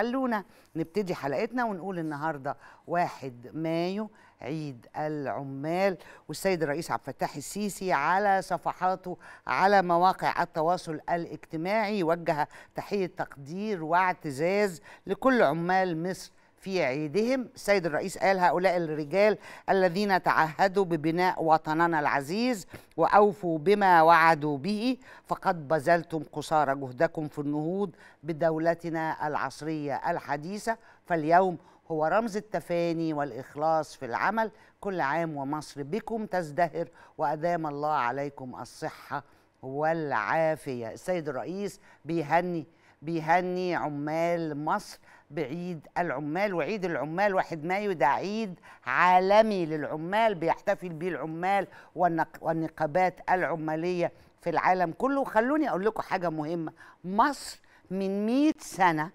خلونا نبتدي حلقتنا ونقول النهارده واحد مايو عيد العمال والسيد الرئيس عبد الفتاح السيسي على صفحاته على مواقع التواصل الاجتماعي وجه تحيه تقدير واعتزاز لكل عمال مصر في عيدهم السيد الرئيس قال هؤلاء الرجال الذين تعهدوا ببناء وطننا العزيز وأوفوا بما وعدوا به فقد بذلتم قصارى جهدكم في النهوض بدولتنا العصرية الحديثة فاليوم هو رمز التفاني والإخلاص في العمل كل عام ومصر بكم تزدهر وأدام الله عليكم الصحة والعافية السيد الرئيس بيهني بيهني عمال مصر بعيد العمال وعيد العمال 1 مايو ده عيد عالمي للعمال بيحتفل بيه العمال والنقابات العماليه في العالم كله خلوني اقول لكم حاجه مهمه مصر من 100 سنه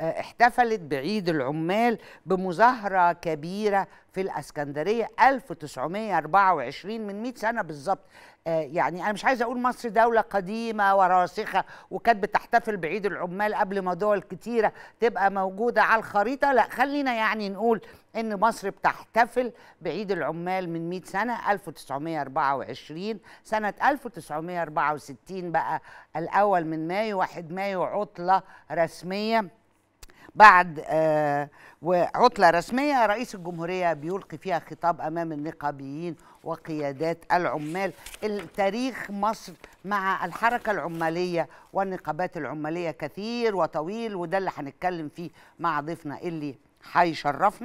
احتفلت بعيد العمال بمظاهرة كبيرة في الأسكندرية 1924 من 100 سنة بالظبط آه، يعني أنا مش عايزة أقول مصر دولة قديمة وراسخة وكانت بتحتفل بعيد العمال قبل ما دول كتيرة تبقى موجودة على الخريطة لا خلينا يعني نقول إن مصر بتحتفل بعيد العمال من 100 سنة 1924 سنة 1964 بقى الأول من مايو 1 مايو عطلة رسمية بعد آه، عطلة رسمية رئيس الجمهورية بيلقي فيها خطاب أمام النقابيين وقيادات العمال تاريخ مصر مع الحركة العمالية والنقابات العمالية كثير وطويل وده اللي هنتكلم فيه مع ضيفنا اللي هيشرفنا